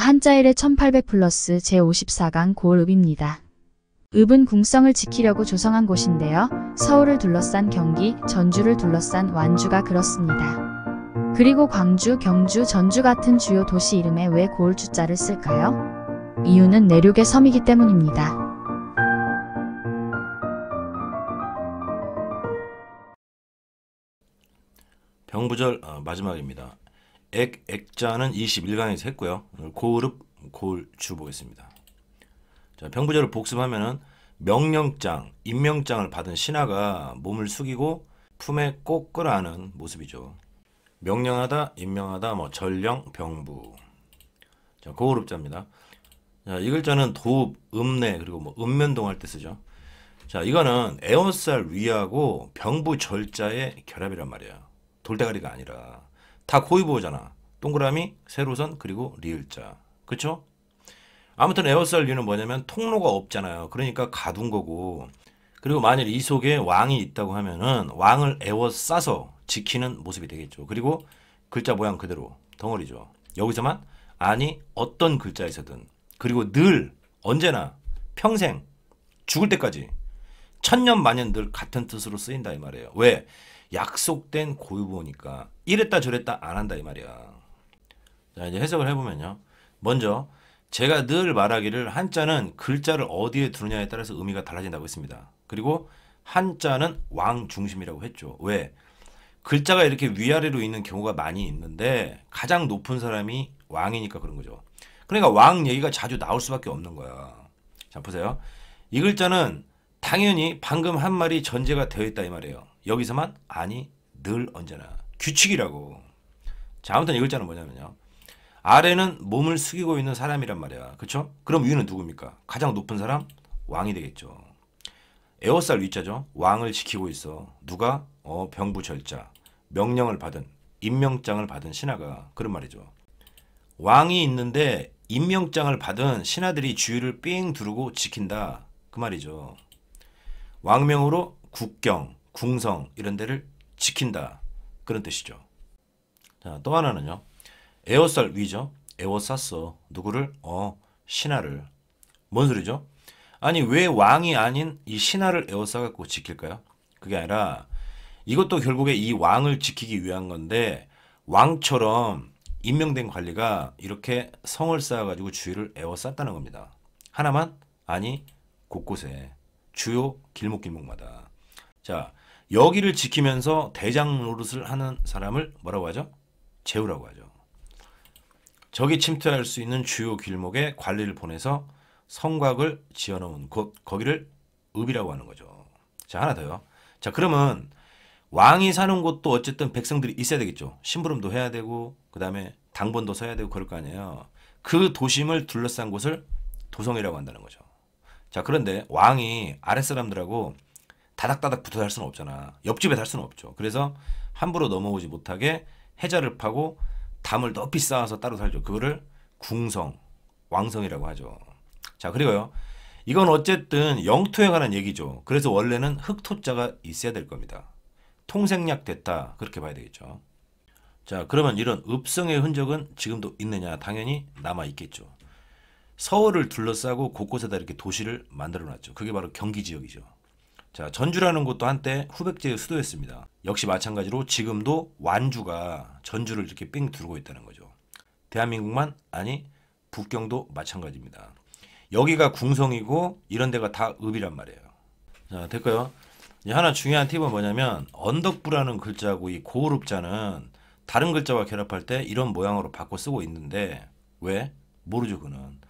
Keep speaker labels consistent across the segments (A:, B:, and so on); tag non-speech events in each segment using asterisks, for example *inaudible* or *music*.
A: 한자일의 1800 플러스 제54강 고을읍입니다. 읍은 궁성을 지키려고 조성한 곳인데요. 서울을 둘러싼 경기, 전주를 둘러싼 완주가 그렇습니다. 그리고 광주, 경주, 전주 같은 주요 도시 이름에 왜 고을주자를 쓸까요? 이유는 내륙의 섬이기 때문입니다. 병부절 어, 마지막입니다. 액, 액자는 21강에서 했고요. 고을읍, 고을주 보겠습니다. 자, 병부제를 복습하면은 명령장, 임명장을 받은 신하가 몸을 숙이고 품에 꼭 끌어안은 모습이죠. 명령하다, 임명하다, 뭐 전령, 병부. 자, 고을읍자입니다. 자, 이 글자는 도읍, 읍내, 그리고 뭐 읍면동할 때 쓰죠. 자, 이거는 에어살 위하고 병부 절자의 결합이란 말이에요. 돌대가리가 아니라. 다고이보호잖아 동그라미, 세로선, 그리고 리을자. 그쵸? 아무튼 에어썰 류는 뭐냐면 통로가 없잖아요. 그러니까 가둔 거고. 그리고 만일 이 속에 왕이 있다고 하면은 왕을 에워싸서 지키는 모습이 되겠죠. 그리고 글자 모양 그대로 덩어리죠. 여기서만 아니 어떤 글자에서든 그리고 늘 언제나 평생 죽을 때까지 천년 만년 들 같은 뜻으로 쓰인다 이 말이에요. 왜? 약속된 고유보니까 이랬다 저랬다 안 한다 이 말이야. 자 이제 해석을 해보면요. 먼저 제가 늘 말하기를 한자는 글자를 어디에 두느냐에 따라서 의미가 달라진다고 했습니다. 그리고 한자는 왕 중심이라고 했죠. 왜? 글자가 이렇게 위아래로 있는 경우가 많이 있는데 가장 높은 사람이 왕이니까 그런 거죠. 그러니까 왕 얘기가 자주 나올 수밖에 없는 거야. 자 보세요. 이 글자는 당연히 방금 한 말이 전제가 되어 있다 이 말이에요. 여기서만 아니 늘 언제나 규칙이라고. 자 아무튼 이 글자는 뭐냐면요. 아래는 몸을 숙이고 있는 사람이란 말이야. 그렇죠? 그럼 위는 누굽니까? 가장 높은 사람? 왕이 되겠죠. 에어살 위자죠. 왕을 지키고 있어. 누가? 어, 병부절자. 명령을 받은, 임명장을 받은 신하가 그런 말이죠. 왕이 있는데 임명장을 받은 신하들이 주위를 삥 두르고 지킨다. 그 말이죠. 왕명으로 국경, 궁성 이런 데를 지킨다. 그런 뜻이죠. 자, 또 하나는요. 에어썰 위죠. 에어쌌어 누구를? 어, 신하를. 뭔 소리죠? 아니 왜 왕이 아닌 이 신하를 에어싸갖고 지킬까요? 그게 아니라 이것도 결국에 이 왕을 지키기 위한 건데 왕처럼 임명된 관리가 이렇게 성을 쌓아가지고 주위를 에워쌌다는 겁니다. 하나만? 아니 곳곳에. 주요 길목길목마다. 자, 여기를 지키면서 대장 노릇을 하는 사람을 뭐라고 하죠? 제후라고 하죠. 적이 침투할 수 있는 주요 길목에 관리를 보내서 성곽을 지어놓은 곳, 거기를 읍이라고 하는 거죠. 자, 하나 더요. 자, 그러면 왕이 사는 곳도 어쨌든 백성들이 있어야 되겠죠. 심부름도 해야 되고, 그 다음에 당번도 서야 되고 그럴 거 아니에요. 그 도심을 둘러싼 곳을 도성이라고 한다는 거죠. 자 그런데 왕이 아랫사람들하고 다닥다닥 붙어 살 수는 없잖아. 옆집에 살 수는 없죠. 그래서 함부로 넘어오지 못하게 해자를 파고 담을 높이 쌓아서 따로 살죠. 그거를 궁성, 왕성이라고 하죠. 자 그리고요. 이건 어쨌든 영토에 관한 얘기죠. 그래서 원래는 흑토자가 있어야 될 겁니다. 통생략 됐다 그렇게 봐야 되겠죠. 자 그러면 이런 읍성의 흔적은 지금도 있느냐 당연히 남아 있겠죠. 서울을 둘러싸고 곳곳에다 이렇게 도시를 만들어 놨죠. 그게 바로 경기 지역이죠. 자, 전주라는 곳도 한때 후백제의 수도였습니다. 역시 마찬가지로 지금도 완주가 전주를 이렇게 삥 두르고 있다는 거죠. 대한민국만 아니 북경도 마찬가지입니다. 여기가 궁성이고 이런 데가 다 읍이란 말이에요. 자, 됐고요. 하나 중요한 팁은 뭐냐면 언덕부라는 글자하고 이 고을읍자는 다른 글자와 결합할 때 이런 모양으로 바꿔 쓰고 있는데 왜? 모르죠, 그는.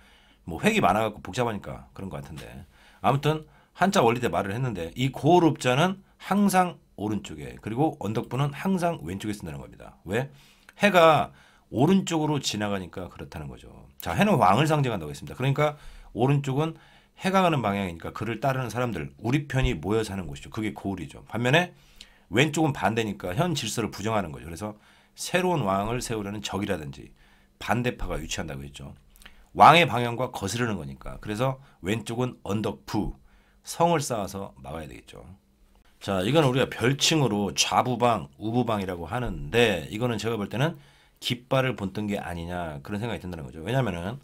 A: 뭐 획이 많아갖고 복잡하니까 그런 것 같은데 아무튼 한자 원리대 말을 했는데 이 고을읍자는 항상 오른쪽에 그리고 언덕부는 항상 왼쪽에 쓴다는 겁니다. 왜? 해가 오른쪽으로 지나가니까 그렇다는 거죠. 자, 해는 왕을 상징한다고 했습니다. 그러니까 오른쪽은 해가 가는 방향이니까 그를 따르는 사람들 우리 편이 모여 사는 곳이죠. 그게 고을이죠. 반면에 왼쪽은 반대니까 현 질서를 부정하는 거죠. 그래서 새로운 왕을 세우려는 적이라든지 반대파가 유치한다고 했죠. 왕의 방향과 거스르는 거니까. 그래서 왼쪽은 언덕부 성을 쌓아서 막아야 되겠죠. 자, 이건 우리가 별칭으로 좌부방, 우부방이라고 하는데 이거는 제가 볼 때는 깃발을 본뜬 게 아니냐 그런 생각이 든다는 거죠. 왜냐면은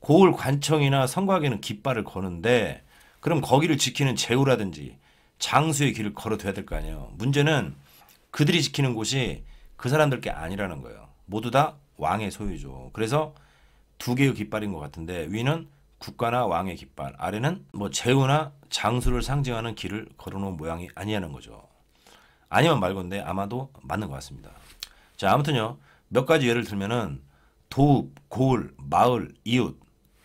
A: 고을 관청이나 성곽에는 깃발을 거는데 그럼 거기를 지키는 제후라든지 장수의 길을 걸어둬야 될 거 아니에요. 문제는 그들이 지키는 곳이 그 사람들 께 아니라는 거예요. 모두 다 왕의 소유죠. 그래서 두 개의 깃발인 것 같은데 위는 국가나 왕의 깃발, 아래는 뭐 제후나 장수를 상징하는 길을 걸어놓은 모양이 아니냐는 거죠. 아니면 말건데 아마도 맞는 것 같습니다. 자 아무튼요 몇 가지 예를 들면은 도읍, 고을, 마을, 이웃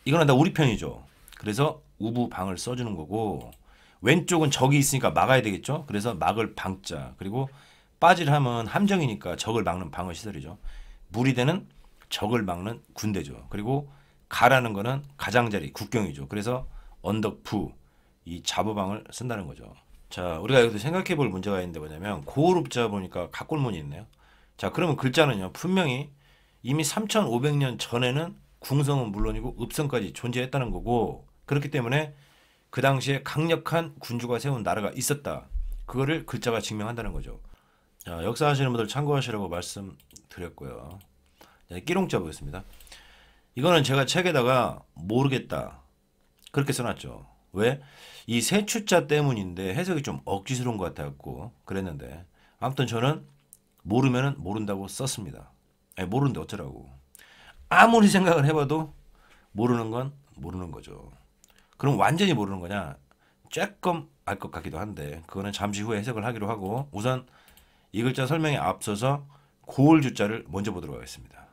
A: 이거는 다 우리 편이죠. 그래서 우부방을 써주는 거고 왼쪽은 적이 있으니까 막아야 되겠죠. 그래서 막을 방자 그리고 빠질 함은 함정이니까 적을 막는 방어 시설이죠. 무리대는 적을 막는 군대죠. 그리고 가라는 거는 가장자리, 국경이죠. 그래서 언덕부, 이 자부방을 쓴다는 거죠. 자, 우리가 여기서 생각해 볼 문제가 있는데 뭐냐면 고을읍자 보니까 각골문이 있네요. 자, 그러면 글자는요. 분명히 이미 3500년 전에는 궁성은 물론이고 읍성까지 존재했다는 거고 그렇기 때문에 그 당시에 강력한 군주가 세운 나라가 있었다. 그거를 글자가 증명한다는 거죠. 자, 역사 하시는 분들 참고하시라고 말씀드렸고요. 네, 끼롱자 보겠습니다. 이거는 제가 책에다가 모르겠다 그렇게 써놨죠. 왜? 이세출자 때문인데 해석이 좀 억지스러운 것 같았고 그랬는데 아무튼 저는 모르면 모른다고 썼습니다. 아 모르는데 어쩌라고. 아무리 생각을 해봐도 모르는 건 모르는 거죠. 그럼 완전히 모르는 거냐? 조금 알 것 같기도 한데 그거는 잠시 후에 해석을 하기로 하고 우선 이 글자 설명에 앞서서 고을주자를 먼저 보도록 하겠습니다.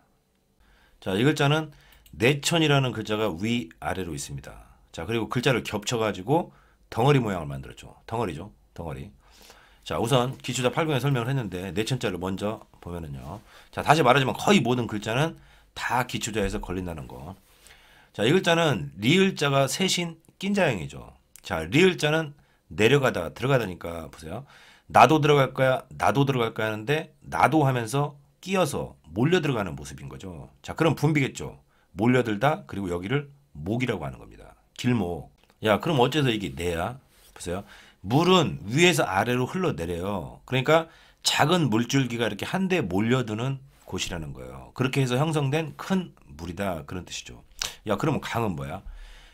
A: 자, 이 글자는 내천이라는 글자가 위 아래로 있습니다. 자, 그리고 글자를 겹쳐가지고 덩어리 모양을 만들었죠. 덩어리죠. 덩어리. 자, 우선 기출자 8강에 설명을 했는데 내천자를 먼저 보면은요. 자, 다시 말하지만 거의 모든 글자는 다 기출자에서 걸린다는 거. 자, 이 글자는 리을자가 셋인 낀자형이죠. 자, 리을자는 내려가다 들어가다니까 보세요. 나도 들어갈 거야, 나도 들어갈 거야 하는데 나도 하면서 끼어서 몰려 들어가는 모습인 거죠. 자, 그럼 분비겠죠. 몰려들다 그리고 여기를 목이라고 하는 겁니다. 길목. 야, 그럼 어째서 이게 내야? 보세요. 물은 위에서 아래로 흘러내려요. 그러니까 작은 물줄기가 이렇게 한데 몰려드는 곳이라는 거예요. 그렇게 해서 형성된 큰 물이다 그런 뜻이죠. 야, 그러면 강은 뭐야?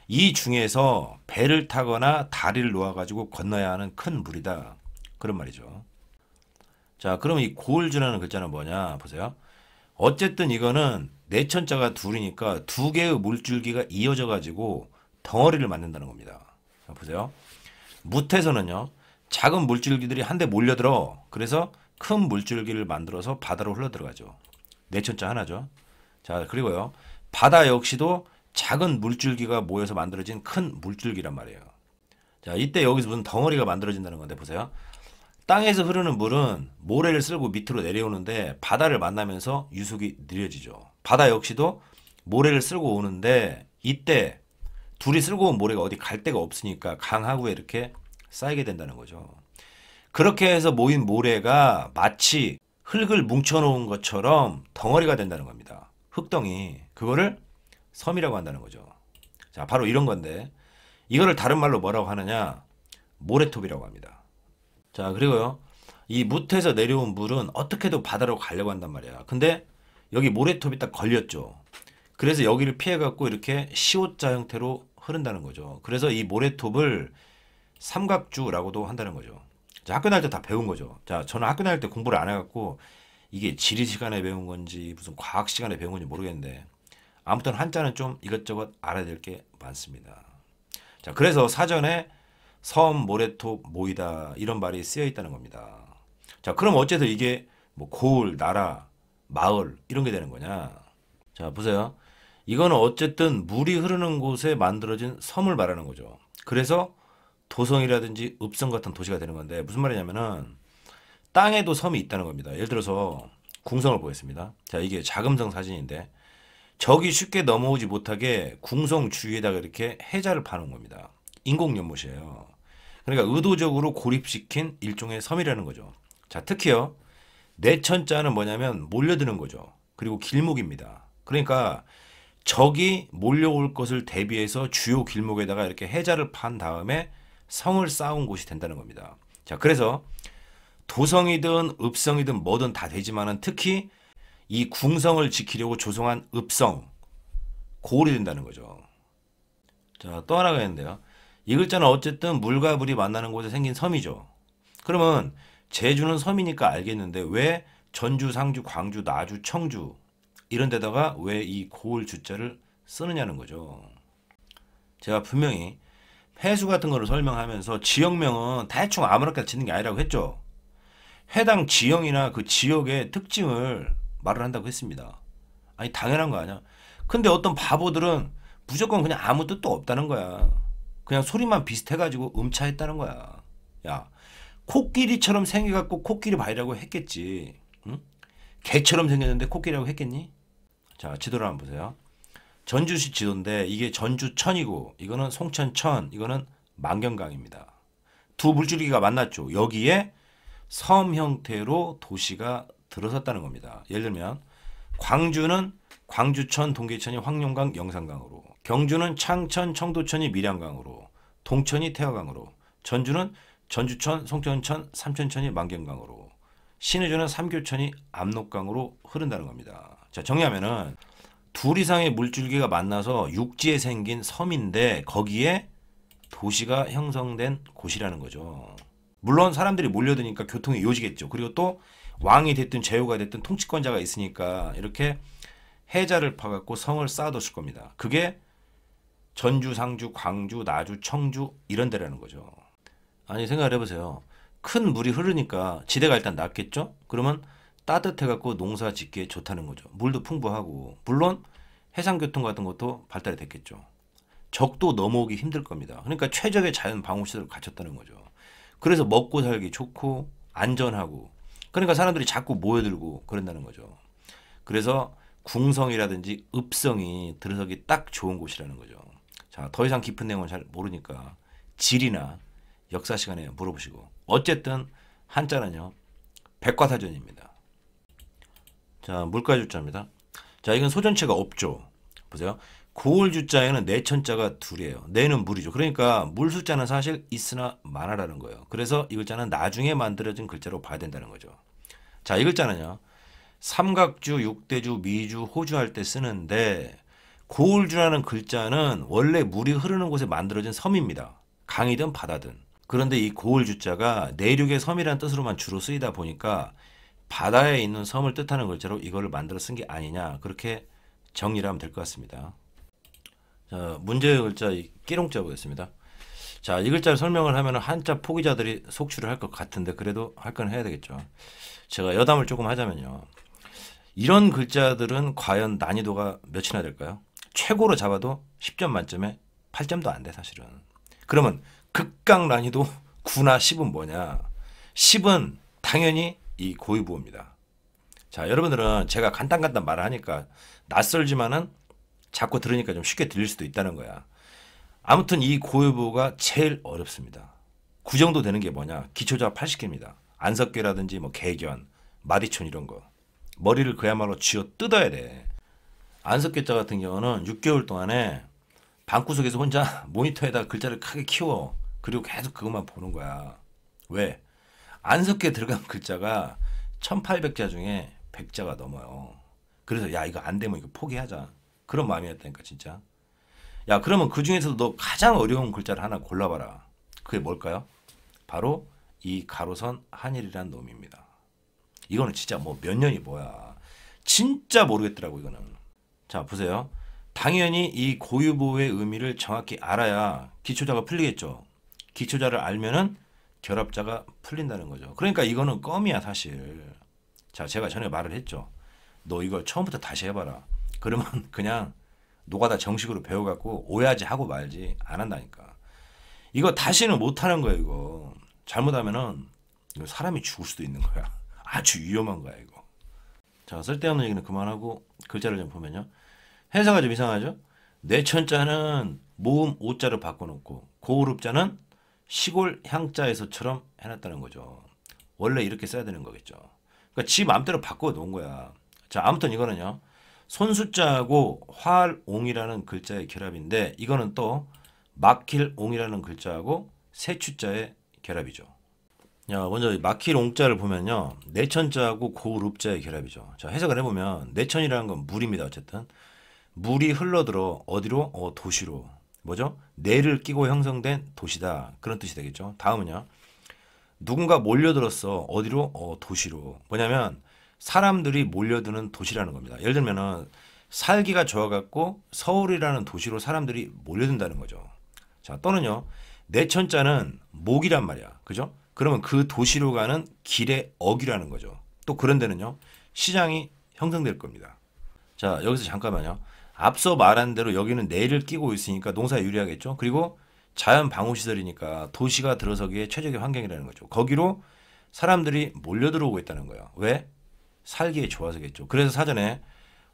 A: 이 중에서 배를 타거나 다리를 놓아가지고 건너야 하는 큰 물이다. 그런 말이죠. 자, 그럼 이골을주라는 글자는 뭐냐? 보세요. 어쨌든 이거는 내천자가 둘이니까 두 개의 물줄기가 이어져 가지고 덩어리를 만든다는 겁니다. 보세요. 무태에서는요. 작은 물줄기들이 한데 몰려들어 그래서 큰 물줄기를 만들어서 바다로 흘러들어가죠. 내천자 하나죠. 자 그리고요. 바다 역시도 작은 물줄기가 모여서 만들어진 큰 물줄기란 말이에요. 자 이때 여기서 무슨 덩어리가 만들어진다는 건데 보세요. 땅에서 흐르는 물은 모래를 쓸고 밑으로 내려오는데 바다를 만나면서 유속이 느려지죠. 바다 역시도 모래를 쓸고 오는데 이때 둘이 쓸고 온 모래가 어디 갈 데가 없으니까 강하구에 이렇게 쌓이게 된다는 거죠. 그렇게 해서 모인 모래가 마치 흙을 뭉쳐놓은 것처럼 덩어리가 된다는 겁니다. 흙덩이. 그거를 섬이라고 한다는 거죠. 자, 바로 이런 건데 이거를 다른 말로 뭐라고 하느냐? 모래톱이라고 합니다. 자, 그리고요. 이 무트에서 내려온 물은 어떻게든 바다로 가려고 한단 말이야. 근데 여기 모래톱이 딱 걸렸죠. 그래서 여기를 피해갖고 이렇게 시옷자 형태로 흐른다는 거죠. 그래서 이 모래톱을 삼각주라고도 한다는 거죠. 자, 학교 다닐 때다 배운 거죠. 자, 저는 학교 다닐 때 공부를 안 해갖고 이게 지리 시간에 배운 건지 무슨 과학 시간에 배운 건지 모르겠는데 아무튼 한자는 좀 이것저것 알아야 될 게 많습니다. 자, 그래서 사전에 섬 모래톱 모이다 이런 말이 쓰여 있다는 겁니다. 자, 그럼 어째서 이게 뭐 고을, 나라, 마을 이런 게 되는 거냐? 자, 보세요. 이거는 어쨌든 물이 흐르는 곳에 만들어진 섬을 말하는 거죠. 그래서 도성이라든지 읍성 같은 도시가 되는 건데 무슨 말이냐면은 땅에도 섬이 있다는 겁니다. 예를 들어서 궁성을 보겠습니다. 자, 이게 자금성 사진인데 적이 쉽게 넘어오지 못하게 궁성 주위에다가 이렇게 해자를 파는 겁니다. 인공 연못이에요. 그러니까 의도적으로 고립시킨 일종의 섬이라는 거죠. 자, 특히요. 내천자는 뭐냐면 몰려드는 거죠. 그리고 길목입니다. 그러니까 적이 몰려올 것을 대비해서 주요 길목에다가 이렇게 해자를 판 다음에 성을 쌓은 곳이 된다는 겁니다. 자, 그래서 도성이든 읍성이든 뭐든 다 되지만은 특히 이 궁성을 지키려고 조성한 읍성 고을이 된다는 거죠. 자, 또 하나가 있는데요. 이 글자는 어쨌든 물과 불이 만나는 곳에 생긴 섬이죠. 그러면 제주는 섬이니까 알겠는데 왜 전주, 상주, 광주, 나주, 청주 이런 데다가 왜 이 고을 주자를 쓰느냐는 거죠. 제가 분명히 해수 같은 거를 설명하면서 지역명은 대충 아무렇게나 짓는 게 아니라고 했죠. 해당 지형이나 그 지역의 특징을 말을 한다고 했습니다. 아니 당연한 거 아니야. 근데 어떤 바보들은 무조건 그냥 아무 뜻도 없다는 거야. 그냥 소리만 비슷해가지고 음차했다는 거야. 야, 코끼리처럼 생겨갖고 코끼리 바이라고 했겠지. 응? 개처럼 생겼는데 코끼리라고 했겠니? 자, 지도를 한번 보세요. 전주시 지도인데 이게 전주천이고 이거는 송천천, 이거는 만경강입니다. 두 물줄기가 만났죠. 여기에 섬 형태로 도시가 들어섰다는 겁니다. 예를 들면 광주는 광주천, 동계천이 황룡강, 영산강으로 경주는 창천, 청도천이 밀양강으로, 동천이 태화강으로, 전주는 전주천, 송천천, 삼천천이 만경강으로, 신의주는 삼교천이 압록강으로 흐른다는 겁니다. 자, 정리하면은 둘 이상의 물줄기가 만나서 육지에 생긴 섬인데 거기에 도시가 형성된 곳이라는 거죠. 물론 사람들이 몰려드니까 교통이 요지겠죠. 그리고 또 왕이 됐든 제후가 됐든 통치권자가 있으니까 이렇게 해자를 파갖고 성을 쌓아뒀을 겁니다. 그게 전주, 상주, 광주, 나주, 청주 이런 데라는 거죠. 아니 생각을 해보세요. 큰 물이 흐르니까 지대가 일단 낮겠죠? 그러면 따뜻해갖고 농사 짓기에 좋다는 거죠. 물도 풍부하고 물론 해상교통 같은 것도 발달이 됐겠죠. 적도 넘어오기 힘들 겁니다. 그러니까 최적의 자연 방호 시설을 갖췄다는 거죠. 그래서 먹고 살기 좋고 안전하고 그러니까 사람들이 자꾸 모여들고 그런다는 거죠. 그래서 궁성이라든지 읍성이 들어서기 딱 좋은 곳이라는 거죠. 자, 아, 더 이상 깊은 내용은 잘 모르니까 질이나 역사 시간에 물어보시고 어쨌든 한자는요 백과사전입니다. 자 물가주자입니다. 자 이건 소전체가 없죠. 보세요. 고을주자에는 내천자가 둘이에요. 내는 물이죠. 그러니까 물 숫자는 사실 있으나 많아라는 거예요. 그래서 이 글자는 나중에 만들어진 글자로 봐야 된다는 거죠. 자 이 글자는요. 삼각주, 육대주, 미주, 호주할 때 쓰는데 고울주라는 글자는 원래 물이 흐르는 곳에 만들어진 섬입니다. 강이든 바다든. 그런데 이 고울주자가 내륙의 섬이라는 뜻으로만 주로 쓰이다 보니까 바다에 있는 섬을 뜻하는 글자로 이걸 만들어 쓴 게 아니냐 그렇게 정리를 하면 될 것 같습니다. 자, 문제의 글자 끼롱자 보겠습니다. 자, 이 글자를 설명을 하면 한자 포기자들이 속출을 할 것 같은데 그래도 할 건 해야 되겠죠. 제가 여담을 조금 하자면요. 이런 글자들은 과연 난이도가 몇이나 될까요? 최고로 잡아도 10점 만점에 8점도 안 돼 사실은. 그러면 극강 난이도 9나 *laughs* 10은 뭐냐? 10은 당연히 이 고위부호입니다. 자, 여러분들은 제가 간단간단 말을 하니까 낯설지만은 자꾸 들으니까 좀 쉽게 들릴 수도 있다는 거야. 아무튼 이 고위부호가 제일 어렵습니다. 구정도 되는 게 뭐냐? 기초자 80개입니다. 안석계라든지 뭐 개견, 마디촌 이런 거. 머리를 그야말로 쥐어 뜯어야 돼. 안석규자 같은 경우는 6개월 동안에 방구석에서 혼자 *laughs* 모니터에다 글자를 크게 키워 그리고 계속 그것만 보는 거야. 왜? 안석규에 들어간 글자가 1800자 중에 100자가 넘어요. 그래서 야 이거 안 되면 이거 포기하자. 그런 마음이었다니까 진짜. 야 그러면 그 중에서도 너 가장 어려운 글자를 하나 골라봐라. 그게 뭘까요? 바로 이 가로선 한일이란 놈입니다. 이거는 진짜 뭐 몇 년이 뭐야. 진짜 모르겠더라고 이거는. 자 보세요. 당연히 이 고유보호의 의미를 정확히 알아야 기초자가 풀리겠죠. 기초자를 알면은 결합자가 풀린다는 거죠. 그러니까 이거는 껌이야 사실. 자 제가 전에 말을 했죠. 너 이걸 처음부터 다시 해봐라. 그러면 *laughs* 그냥 노가다 정식으로 배워갖고 오해하지 하고 말지 안 한다니까. 이거 다시는 못하는 거야 이거. 잘못하면은 이거 사람이 죽을 수도 있는 거야. 아주 위험한 거야 이거. 자 쓸데없는 얘기는 그만하고 글자를 좀 보면요. 해석이 좀 이상하죠? 내천자는 모음 오자를 바꿔놓고 고울읍자는 시골 향자에서처럼 해놨다는 거죠. 원래 이렇게 써야 되는 거겠죠. 그러니까 지 마음대로 바꿔놓은 거야. 자 아무튼 이거는요. 손수자하고 활옹이라는 글자의 결합인데 이거는 또 막힐옹이라는 글자하고 세추자의 결합이죠. 야, 먼저 막힐옹자를 보면요. 내천자하고 고울읍자의 결합이죠. 자 해석을 해보면 내천이라는 건 물입니다. 어쨌든 물이 흘러들어 어디로? 어, 도시로. 뭐죠? 뇌를 끼고 형성된 도시다. 그런 뜻이 되겠죠. 다음은요. 누군가 몰려들었어. 어디로? 어, 도시로. 뭐냐면 사람들이 몰려드는 도시라는 겁니다. 예를 들면은 살기가 좋아갖고 서울이라는 도시로 사람들이 몰려든다는 거죠. 자, 또는요. 내천자는 목이란 말이야. 그죠? 그러면 그 도시로 가는 길의 어귀라는 거죠. 또 그런 데는요. 시장이 형성될 겁니다. 자, 여기서 잠깐만요. 앞서 말한 대로 여기는 내를 끼고 있으니까 농사에 유리하겠죠. 그리고 자연 방호 시설이니까 도시가 들어서기에 최적의 환경이라는 거죠. 거기로 사람들이 몰려 들어오고 있다는 거예요. 왜? 살기에 좋아서겠죠. 그래서 사전에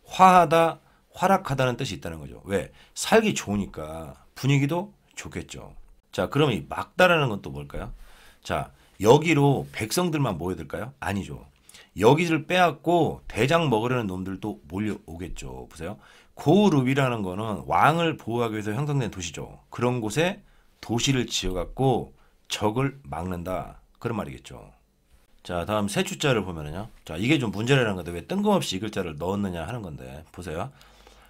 A: 화하다, 화락하다는 뜻이 있다는 거죠. 왜? 살기 좋으니까 분위기도 좋겠죠. 자, 그럼 이 막다라는 건 또 뭘까요? 자, 여기로 백성들만 모여들까요? 아니죠. 여기를 빼앗고 대장 먹으려는 놈들도 몰려오겠죠. 보세요. 고루비라는 거는 왕을 보호하기 위해서 형성된 도시죠. 그런 곳에 도시를 지어갖고 적을 막는다. 그런 말이겠죠. 자 다음 세 주자를 보면은요. 자 이게 좀 문제라는 건데 왜 뜬금없이 이 글자를 넣었느냐 하는 건데 보세요.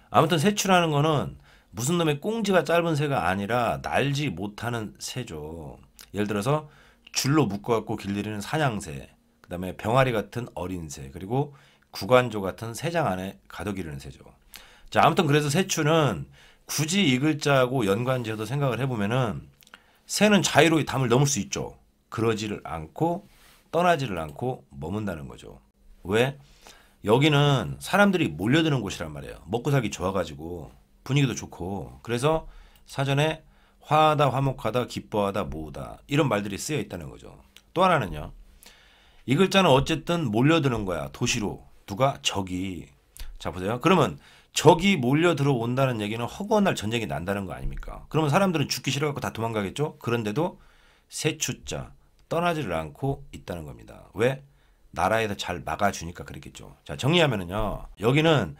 A: 아무튼 세추라는 거는 무슨 놈의 꽁지가 짧은 새가 아니라 날지 못하는 새죠. 예를 들어서 줄로 묶어갖고 길들이는 사냥새 그다음에 병아리 같은 어린 새 그리고 구간조 같은 새장 안에 가둬기르는 새죠. 자 아무튼 그래서 새추는 굳이 이 글자하고 연관지어도 생각을 해보면은 새는 자유로이 담을 넘을 수 있죠. 그러지를 않고 떠나지를 않고 머문다는 거죠. 왜? 여기는 사람들이 몰려드는 곳이란 말이에요. 먹고 살기 좋아가지고 분위기도 좋고 그래서 사전에 화하다 화목하다 기뻐하다 모으다 이런 말들이 쓰여 있다는 거죠. 또 하나는요. 이 글자는 어쨌든 몰려드는 거야. 도시로. 누가? 적이. 자, 보세요. 그러면 적이 몰려 들어온다는 얘기는 허구한 날 전쟁이 난다는 거 아닙니까? 그러면 사람들은 죽기 싫어갖고 다 도망가겠죠? 그런데도 세추자 떠나지를 않고 있다는 겁니다. 왜? 나라에서 잘 막아주니까 그랬겠죠. 자 정리하면은요. 여기는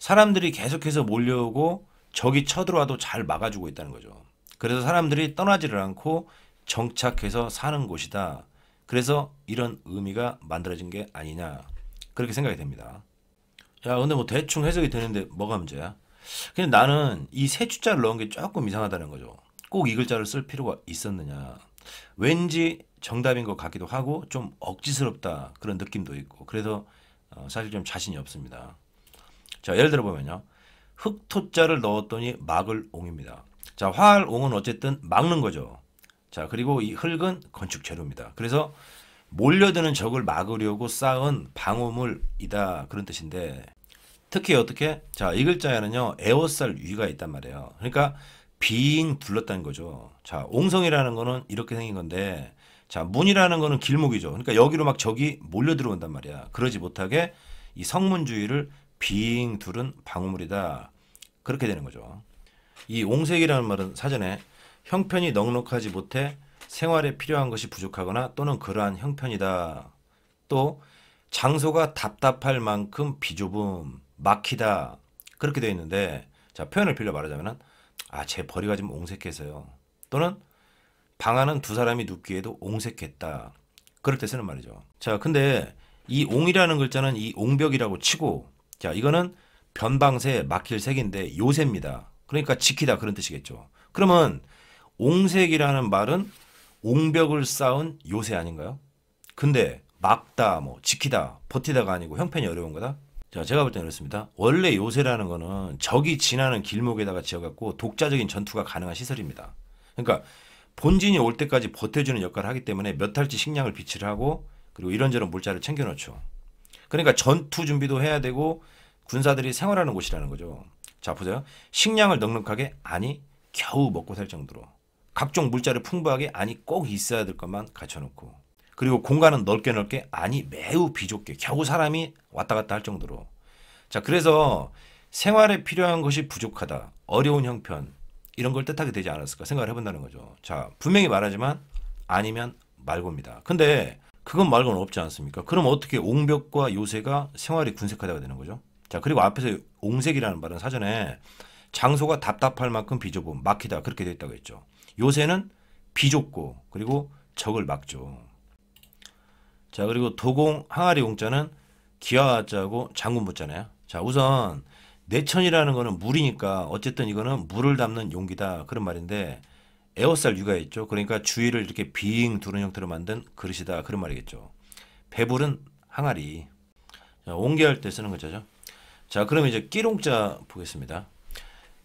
A: 사람들이 계속해서 몰려오고 적이 쳐들어와도 잘 막아주고 있다는 거죠. 그래서 사람들이 떠나지를 않고 정착해서 사는 곳이다. 그래서 이런 의미가 만들어진 게 아니냐 그렇게 생각이 됩니다. 야 근데 뭐 대충 해석이 되는데 뭐가 문제야? 근데 나는 이세 주자를 넣은 게 조금 이상하다는 거죠. 꼭 이 글자를 쓸 필요가 있었느냐. 왠지 정답인 것 같기도 하고 좀 억지스럽다 그런 느낌도 있고 그래서 어, 사실 좀 자신이 없습니다. 자 예를 들어 보면요. 흑토자를 넣었더니 막을 옹입니다. 자 화할 옹은 어쨌든 막는 거죠. 자, 그리고 이 흙은 건축 재료입니다. 그래서 몰려드는 적을 막으려고 쌓은 방어물이다 그런 뜻인데 특히 어떻게? 자, 이 글자에는요. 에어살 위가 있단 말이에요. 그러니까 빙 둘렀다는 거죠. 자, 옹성이라는 거는 이렇게 생긴 건데 자, 문이라는 거는 길목이죠. 그러니까 여기로 막 적이 몰려 들어온단 말이야. 그러지 못하게 이 성문 주위를 빙 둘은 방어물이다 그렇게 되는 거죠. 이 옹색이라는 말은 사전에 형편이 넉넉하지 못해 생활에 필요한 것이 부족하거나 또는 그러한 형편이다. 또 장소가 답답할 만큼 비좁음, 막히다. 그렇게 되어 있는데 자 표현을 빌려 말하자면아제 버리가 좀 옹색해서요. 또는 방 안은 두 사람이 눕기에도 옹색했다. 그럴 때 쓰는 말이죠. 자 근데 이 옹이라는 글자는 이 옹벽이라고 치고 자 이거는 변방세 막힐 색인데 요새입니다. 그러니까 지키다 그런 뜻이겠죠. 그러면 옹색이라는 말은 옹벽을 쌓은 요새 아닌가요? 근데 막다, 뭐 지키다, 버티다가 아니고 형편이 어려운 거다. 자, 제가 볼 때는 그렇습니다. 원래 요새라는 거는 적이 지나는 길목에다가 지어갖고 독자적인 전투가 가능한 시설입니다. 그러니까 본진이 올 때까지 버텨주는 역할을 하기 때문에 몇탈치 식량을 비치를 하고 그리고 이런저런 물자를 챙겨놓죠. 그러니까 전투 준비도 해야 되고 군사들이 생활하는 곳이라는 거죠. 자, 보세요. 식량을 넉넉하게 아니 겨우 먹고 살 정도로 각종 물자를 풍부하게 안이 꼭 있어야 될 것만 갖춰놓고 그리고 공간은 넓게 넓게 아니 매우 비좁게 겨우 사람이 왔다 갔다 할 정도로 자 그래서 생활에 필요한 것이 부족하다 어려운 형편 이런 걸 뜻하게 되지 않았을까 생각을 해본다는 거죠 자 분명히 말하지만 아니면 말고입니다 근데 그건 말고는 없지 않습니까 그럼 어떻게 옹벽과 요새가 생활이 군색하다가 되는 거죠 자 그리고 앞에서 옹색이라는 말은 사전에 장소가 답답할 만큼 비좁음 막히다 그렇게 되어 있다고 했죠 요새는 비좁고 그리고 적을 막죠. 자 그리고 도공 항아리 공자는 기와자고 장군 붙잖아요. 자 우선 내천이라는 거는 물이니까 어쨌든 이거는 물을 담는 용기다 그런 말인데 에어살 유가 있죠. 그러니까 주위를 이렇게 빙 두는 형태로 만든 그릇이다 그런 말이겠죠. 배불은 항아리. 자, 옹기할 때 쓰는 거죠자 그럼 이제 끼롱자 보겠습니다.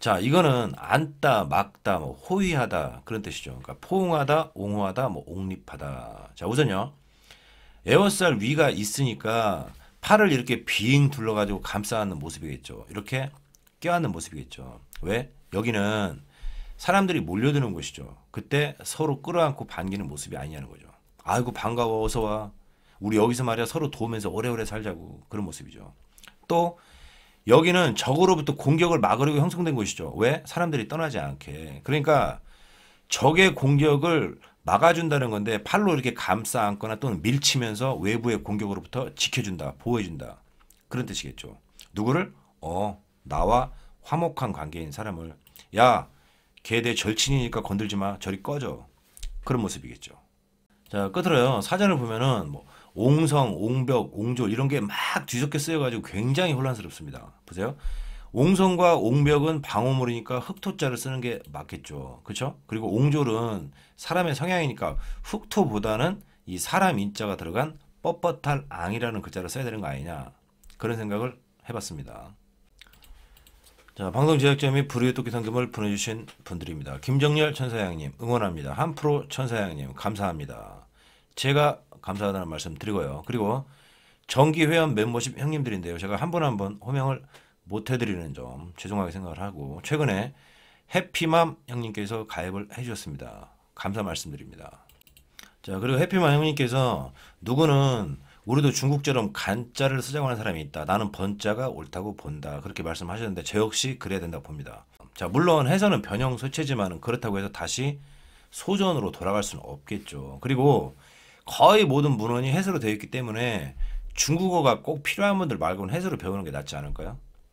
A: 자, 이거는 안다, 막다, 뭐 호위하다 그런 뜻이죠. 그러니까 포옹하다, 옹호하다, 뭐 옹립하다. 자, 우선요. 에어살 위가 있으니까 팔을 이렇게 빙 둘러가지고 감싸는 모습이겠죠. 이렇게 껴안는 모습이겠죠. 왜? 여기는 사람들이 몰려드는 곳이죠. 그때 서로 끌어안고 반기는 모습이 아니냐는 거죠. 아이고 반가워 어서 와. 우리 여기서 말이야 서로 도우면서 오래오래 살자고 그런 모습이죠. 또 여기는 적으로부터 공격을 막으려고 형성된 곳이죠. 왜? 사람들이 떠나지 않게. 그러니까 적의 공격을 막아준다는 건데 팔로 이렇게 감싸 안거나 또는 밀치면서 외부의 공격으로부터 지켜준다, 보호해준다. 그런 뜻이겠죠. 누구를? 어, 나와 화목한 관계인 사람을. 야, 걔 내 절친이니까 건들지 마. 저리 꺼져. 그런 모습이겠죠. 자, 끝으로요. 사전을 보면은 뭐 옹성, 옹벽, 옹조 이런 게 막 뒤섞여 쓰여가지고 굉장히 혼란스럽습니다. 보세요. 옹성과 옹벽은 방어물이니까 흑토자를 쓰는 게 맞겠죠. 그렇죠? 그리고 옹졸은 사람의 성향이니까 흑토보다는 이 사람 인자가 들어간 뻣뻣한 앙이라는 글자를 써야 되는 거 아니냐. 그런 생각을 해봤습니다. 자, 방송 제작자 및 불의의 토끼 상금을 보내주신 분들입니다. 김정렬 천사양님 응원합니다. 한프로 천사양님 감사합니다. 제가 감사하다는 말씀 드리고요. 그리고 정기 회원 멤버십 형님들인데요. 제가 한번한 한번 호명을 못 해드리는 점 죄송하게 생각을 하고 최근에 해피맘 형님께서 가입을 해주셨습니다. 감사 말씀드립니다. 자 그리고 해피맘 형님께서 누구는 우리도 중국처럼 간자를 쓰자고 하는 사람이 있다. 나는 번자가 옳다고 본다. 그렇게 말씀하셨는데 저 역시 그래야 된다고 봅니다. 자 물론 해서는 변형 소체지만 그렇다고 해서 다시 소전으로 돌아갈 수는 없겠죠. 그리고 거의 모든 문헌이 해설로 되어 있기 때문에 중국어가 꼭 필요한 분들 말고는 해설을 배우는 게 낫지 않을까요?